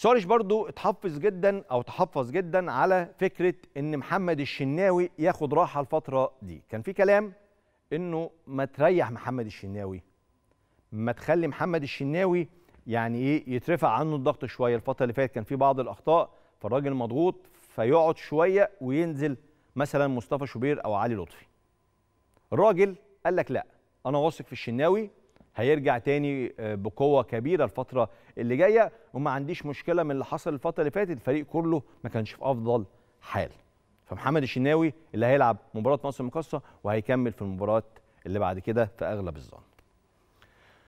سواريش برضو اتحفظ جدا او تحفظ جدا على فكره ان محمد الشناوي ياخد راحه الفتره دي كان في كلام انه ما تريح محمد الشناوي ما تخلي محمد الشناوي يعني ايه يترفع عنه الضغط شويه الفتره اللي فاتت كان في بعض الاخطاء فالراجل مضغوط فيقعد شويه وينزل مثلا مصطفى شوبير او علي لطفي الراجل قال لك لا انا واثق في الشناوي هيرجع تاني آه، بقوه كبيره الفتره اللي جايه وما عنديش مشكله من اللي حصل الفتره اللي فاتت الفريق كله ما كانش في افضل حال فمحمد الشناوي اللي هيلعب مباراه مصر المقاصه وهيكمل في المباراه اللي بعد كده في اغلب الظن